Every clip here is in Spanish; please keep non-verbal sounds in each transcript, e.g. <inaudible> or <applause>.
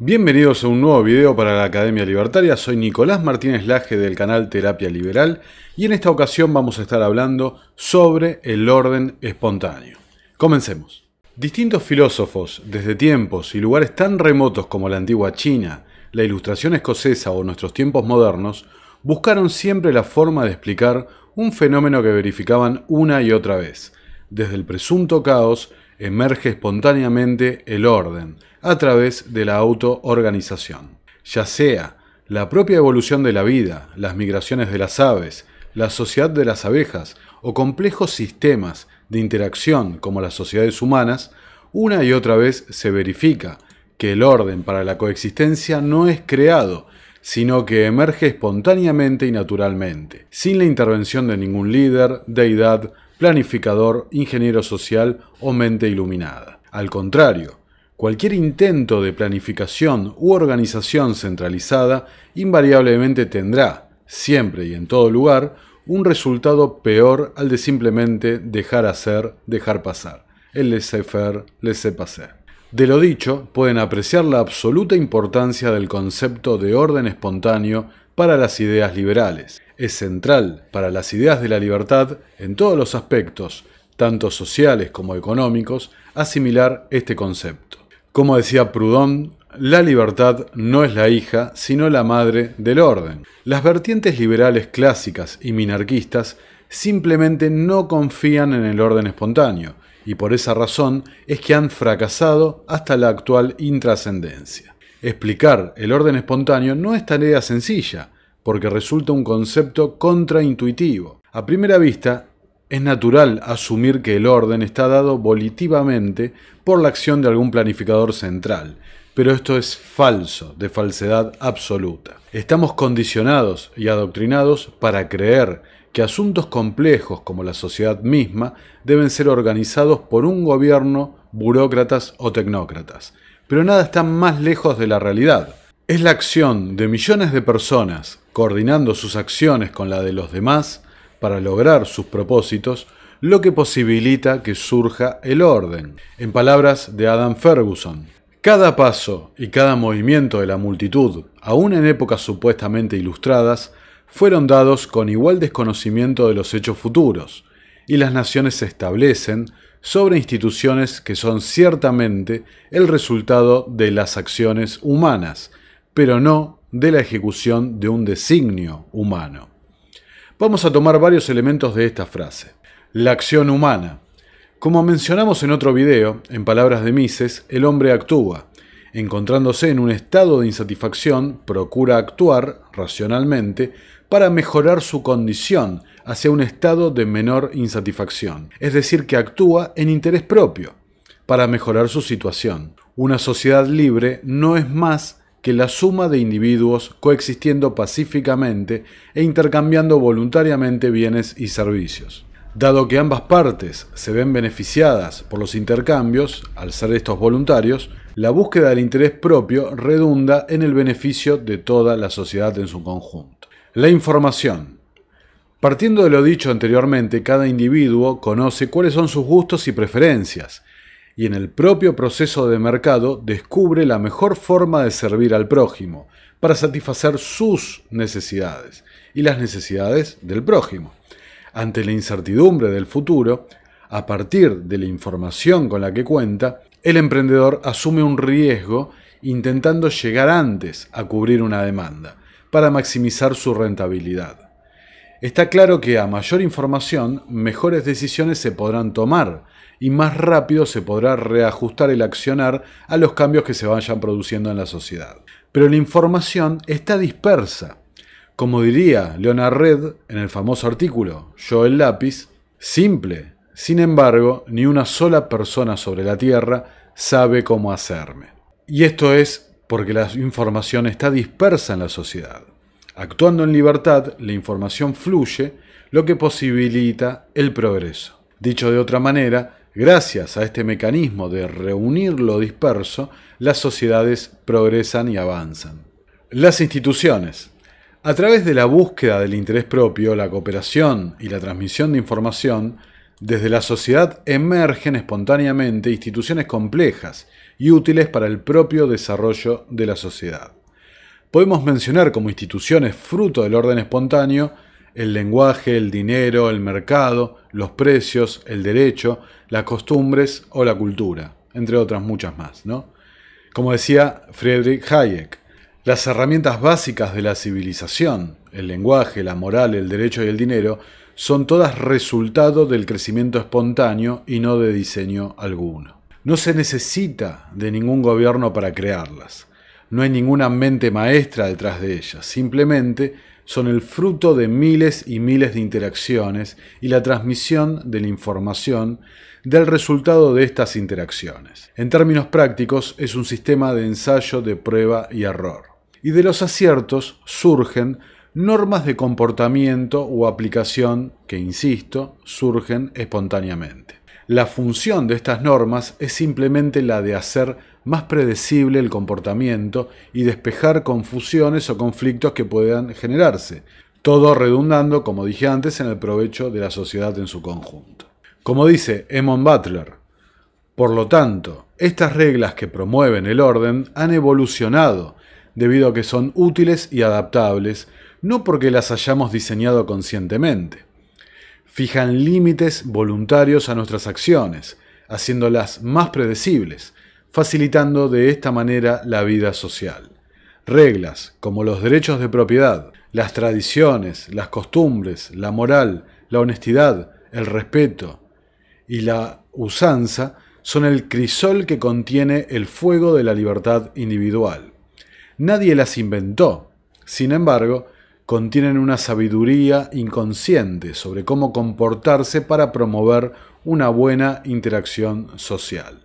Bienvenidos a un nuevo video para la Academia Libertaria, soy Nicolás Martínez Laje del canal Terapia Liberal y en esta ocasión vamos a estar hablando sobre el orden espontáneo. Comencemos. Distintos filósofos, desde tiempos y lugares tan remotos como la antigua China, la Ilustración escocesa o nuestros tiempos modernos, buscaron siempre la forma de explicar un fenómeno que verificaban una y otra vez, desde el presunto caos emerge espontáneamente el orden a través de la autoorganización, ya sea la propia evolución de la vida, las migraciones de las aves, la sociedad de las abejas o complejos sistemas de interacción como las sociedades humanas, una y otra vez se verifica que el orden para la coexistencia no es creado, sino que emerge espontáneamente y naturalmente, sin la intervención de ningún líder, deidad, planificador, ingeniero social o mente iluminada. Al contrario, cualquier intento de planificación u organización centralizada invariablemente tendrá, siempre y en todo lugar, un resultado peor al de simplemente dejar hacer, dejar pasar. El laissez-faire, laissez-passer. De lo dicho, pueden apreciar la absoluta importancia del concepto de orden espontáneo para las ideas liberales, es central para las ideas de la libertad en todos los aspectos, tanto sociales como económicos, asimilar este concepto. Como decía Proudhon, la libertad no es la hija, sino la madre del orden. Las vertientes liberales clásicas y minarquistas simplemente no confían en el orden espontáneo, y por esa razón es que han fracasado hasta la actual intrascendencia. Explicar el orden espontáneo no es tarea sencilla, porque resulta un concepto contraintuitivo. A primera vista, es natural asumir que el orden está dado volitivamente por la acción de algún planificador central, pero esto es falso, de falsedad absoluta. Estamos condicionados y adoctrinados para creer que asuntos complejos como la sociedad misma deben ser organizados por un gobierno, burócratas o tecnócratas. Pero nada está más lejos de la realidad es la acción de millones de personas coordinando sus acciones con la de los demás para lograr sus propósitos lo que posibilita que surja el orden. En palabras de Adam Ferguson, cada paso y cada movimiento de la multitud, aun en épocas supuestamente ilustradas, fueron dados con igual desconocimiento de los hechos futuros, y las naciones se establecen sobre instituciones que son ciertamente el resultado de las acciones humanas, pero no de la ejecución de un designio humano. Vamos a tomar varios elementos de esta frase. La acción humana. Como mencionamos en otro video, en palabras de Mises, el hombre actúa. Encontrándose en un estado de insatisfacción, procura actuar racionalmente para mejorar su condición hacia un estado de menor insatisfacción. Es decir, que actúa en interés propio para mejorar su situación. Una sociedad libre no es más que la suma de individuos coexistiendo pacíficamente e intercambiando voluntariamente bienes y servicios. Dado que ambas partes se ven beneficiadas por los intercambios, al ser estos voluntarios, la búsqueda del interés propio redunda en el beneficio de toda la sociedad en su conjunto. La información. Partiendo de lo dicho anteriormente, cada individuo conoce cuáles son sus gustos y preferencias, y en el propio proceso de mercado descubre la mejor forma de servir al prójimo para satisfacer sus necesidades y las necesidades del prójimo. Ante la incertidumbre del futuro, a partir de la información con la que cuenta, el emprendedor asume un riesgo intentando llegar antes a cubrir una demanda para maximizar su rentabilidad. Está claro que a mayor información, mejores decisiones se podrán tomar y más rápido se podrá reajustar el accionar a los cambios que se vayan produciendo en la sociedad. Pero la información está dispersa. Como diría Leonard Red en el famoso artículo Yo el lápiz, simple. Sin embargo, ni una sola persona sobre la Tierra sabe cómo hacerme. Y esto es porque la información está dispersa en la sociedad. Actuando en libertad, la información fluye, lo que posibilita el progreso. Dicho de otra manera, Gracias a este mecanismo de reunir lo disperso, las sociedades progresan y avanzan. Las instituciones. A través de la búsqueda del interés propio, la cooperación y la transmisión de información, desde la sociedad emergen espontáneamente instituciones complejas y útiles para el propio desarrollo de la sociedad. Podemos mencionar como instituciones fruto del orden espontáneo el lenguaje, el dinero, el mercado, los precios, el derecho, las costumbres o la cultura, entre otras muchas más. ¿no? Como decía Friedrich Hayek, las herramientas básicas de la civilización, el lenguaje, la moral, el derecho y el dinero, son todas resultado del crecimiento espontáneo y no de diseño alguno. No se necesita de ningún gobierno para crearlas. No hay ninguna mente maestra detrás de ellas. Simplemente son el fruto de miles y miles de interacciones y la transmisión de la información del resultado de estas interacciones. En términos prácticos, es un sistema de ensayo de prueba y error. Y de los aciertos surgen normas de comportamiento o aplicación que, insisto, surgen espontáneamente. La función de estas normas es simplemente la de hacer más predecible el comportamiento y despejar confusiones o conflictos que puedan generarse, todo redundando, como dije antes, en el provecho de la sociedad en su conjunto. Como dice Emon Butler, por lo tanto, estas reglas que promueven el orden han evolucionado debido a que son útiles y adaptables, no porque las hayamos diseñado conscientemente. Fijan límites voluntarios a nuestras acciones, haciéndolas más predecibles, facilitando de esta manera la vida social. Reglas como los derechos de propiedad, las tradiciones, las costumbres, la moral, la honestidad, el respeto y la usanza son el crisol que contiene el fuego de la libertad individual. Nadie las inventó, sin embargo, contienen una sabiduría inconsciente sobre cómo comportarse para promover una buena interacción social.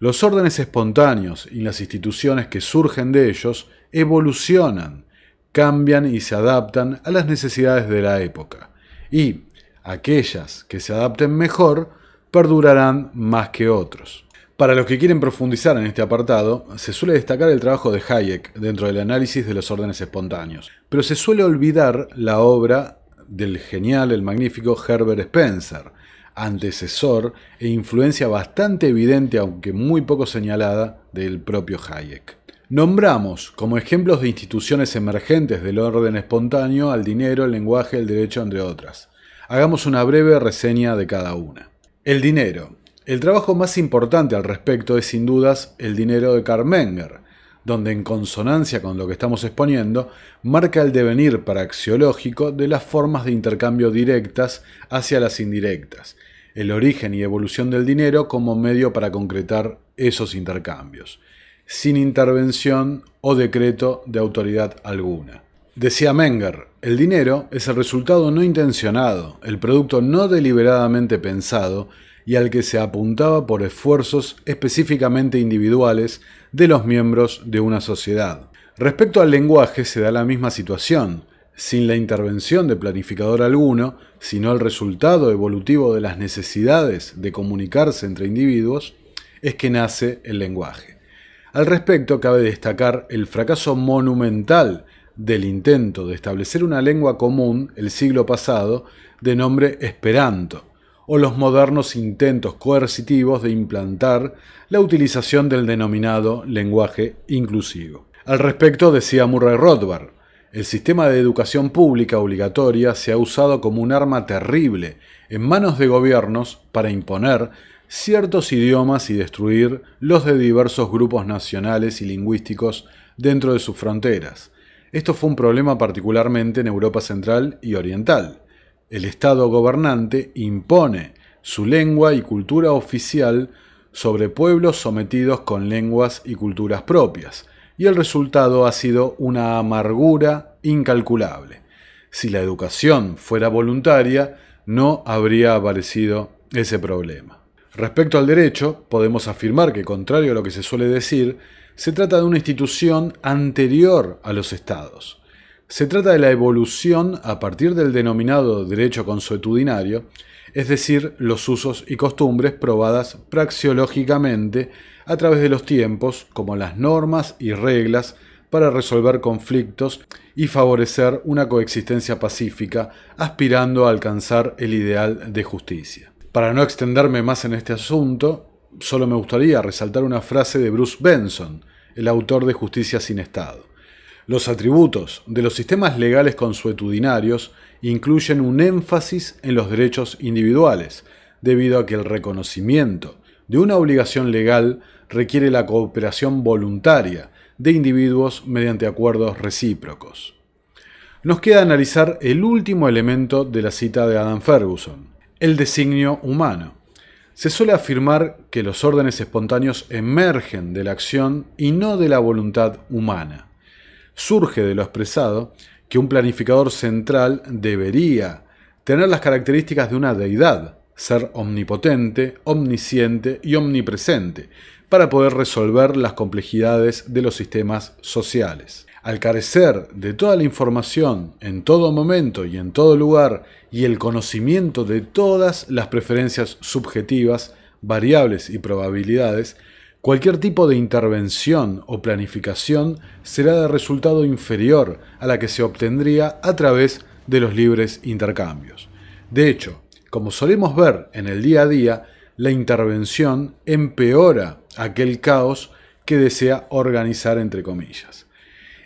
Los órdenes espontáneos y las instituciones que surgen de ellos evolucionan, cambian y se adaptan a las necesidades de la época. Y aquellas que se adapten mejor perdurarán más que otros. Para los que quieren profundizar en este apartado, se suele destacar el trabajo de Hayek dentro del análisis de los órdenes espontáneos, pero se suele olvidar la obra del genial, el magnífico Herbert Spencer, antecesor e influencia bastante evidente, aunque muy poco señalada, del propio Hayek. Nombramos como ejemplos de instituciones emergentes del orden espontáneo al dinero, el lenguaje, el derecho, entre otras. Hagamos una breve reseña de cada una. El dinero. El trabajo más importante al respecto es sin dudas el dinero de Carmenger, donde en consonancia con lo que estamos exponiendo, marca el devenir paraxiológico de las formas de intercambio directas hacia las indirectas, el origen y evolución del dinero como medio para concretar esos intercambios, sin intervención o decreto de autoridad alguna. Decía Menger, el dinero es el resultado no intencionado, el producto no deliberadamente pensado y al que se apuntaba por esfuerzos específicamente individuales de los miembros de una sociedad. Respecto al lenguaje se da la misma situación sin la intervención de planificador alguno, sino el resultado evolutivo de las necesidades de comunicarse entre individuos, es que nace el lenguaje. Al respecto, cabe destacar el fracaso monumental del intento de establecer una lengua común el siglo pasado de nombre Esperanto, o los modernos intentos coercitivos de implantar la utilización del denominado lenguaje inclusivo. Al respecto decía Murray Rothbard, el sistema de educación pública obligatoria se ha usado como un arma terrible en manos de gobiernos para imponer ciertos idiomas y destruir los de diversos grupos nacionales y lingüísticos dentro de sus fronteras. Esto fue un problema particularmente en Europa Central y Oriental. El Estado gobernante impone su lengua y cultura oficial sobre pueblos sometidos con lenguas y culturas propias, y el resultado ha sido una amargura incalculable. Si la educación fuera voluntaria, no habría aparecido ese problema. Respecto al derecho, podemos afirmar que, contrario a lo que se suele decir, se trata de una institución anterior a los estados. Se trata de la evolución a partir del denominado derecho consuetudinario, es decir, los usos y costumbres probadas praxiológicamente a través de los tiempos, como las normas y reglas para resolver conflictos y favorecer una coexistencia pacífica, aspirando a alcanzar el ideal de justicia. Para no extenderme más en este asunto, solo me gustaría resaltar una frase de Bruce Benson, el autor de Justicia sin Estado. Los atributos de los sistemas legales consuetudinarios incluyen un énfasis en los derechos individuales, debido a que el reconocimiento de una obligación legal requiere la cooperación voluntaria de individuos mediante acuerdos recíprocos. Nos queda analizar el último elemento de la cita de Adam Ferguson, el designio humano. Se suele afirmar que los órdenes espontáneos emergen de la acción y no de la voluntad humana. Surge de lo expresado que un planificador central debería tener las características de una deidad, ser omnipotente, omnisciente y omnipresente, para poder resolver las complejidades de los sistemas sociales. Al carecer de toda la información en todo momento y en todo lugar y el conocimiento de todas las preferencias subjetivas, variables y probabilidades, cualquier tipo de intervención o planificación será de resultado inferior a la que se obtendría a través de los libres intercambios. De hecho, como solemos ver en el día a día, la intervención empeora aquel caos que desea organizar entre comillas.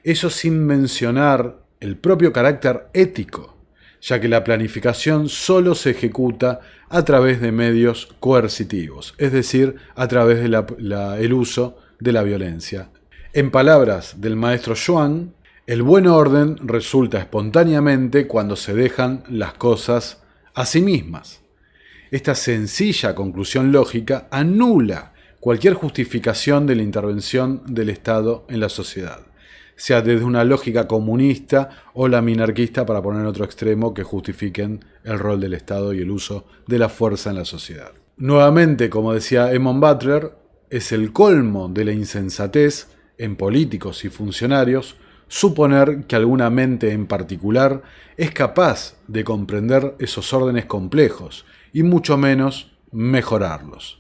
Eso sin mencionar el propio carácter ético, ya que la planificación solo se ejecuta a través de medios coercitivos, es decir, a través del uso de la violencia. En palabras del maestro Joan, el buen orden resulta espontáneamente cuando se dejan las cosas a sí mismas. Esta sencilla conclusión lógica anula cualquier justificación de la intervención del Estado en la sociedad, sea desde una lógica comunista o la minarquista para poner otro extremo que justifiquen el rol del Estado y el uso de la fuerza en la sociedad. Nuevamente, como decía Emon Butler, es el colmo de la insensatez en políticos y funcionarios suponer que alguna mente en particular es capaz de comprender esos órdenes complejos y mucho menos mejorarlos.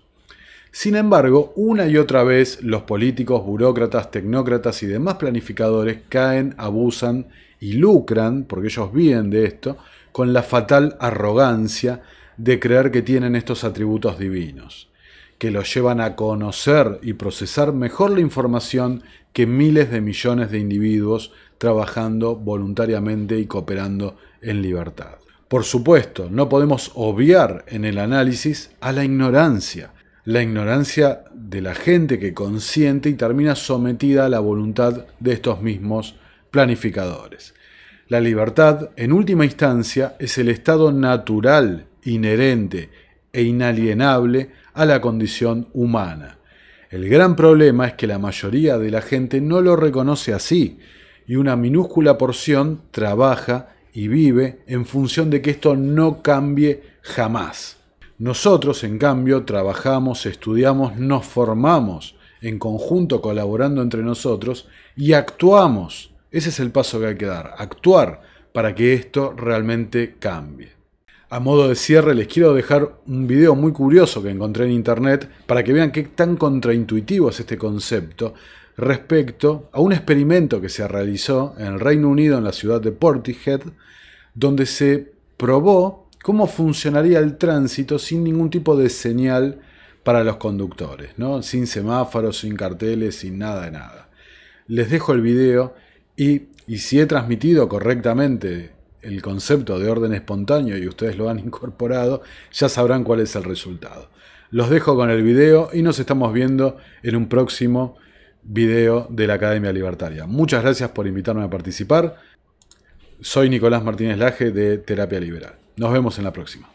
Sin embargo, una y otra vez los políticos, burócratas, tecnócratas y demás planificadores caen, abusan y lucran, porque ellos viven de esto, con la fatal arrogancia de creer que tienen estos atributos divinos que los llevan a conocer y procesar mejor la información que miles de millones de individuos trabajando voluntariamente y cooperando en libertad. Por supuesto, no podemos obviar en el análisis a la ignorancia, la ignorancia de la gente que consiente y termina sometida a la voluntad de estos mismos planificadores. La libertad, en última instancia, es el estado natural, inherente, e inalienable a la condición humana. El gran problema es que la mayoría de la gente no lo reconoce así, y una minúscula porción trabaja y vive en función de que esto no cambie jamás. Nosotros, en cambio, trabajamos, estudiamos, nos formamos en conjunto, colaborando entre nosotros, y actuamos. Ese es el paso que hay que dar, actuar para que esto realmente cambie. A modo de cierre les quiero dejar un video muy curioso que encontré en internet para que vean qué tan contraintuitivo es este concepto respecto a un experimento que se realizó en el Reino Unido en la ciudad de Portishead donde se probó cómo funcionaría el tránsito sin ningún tipo de señal para los conductores, ¿no? sin semáforos, sin carteles, sin nada de nada. Les dejo el video y, y si he transmitido correctamente el concepto de orden espontáneo y ustedes lo han <laughs> incorporado, ya sabrán cuál es el resultado. Los dejo con el video y nos estamos viendo en un próximo video de la Academia Libertaria. Muchas gracias por invitarme a participar. Soy Nicolás Martínez Laje de Terapia Liberal. Nos vemos en la próxima.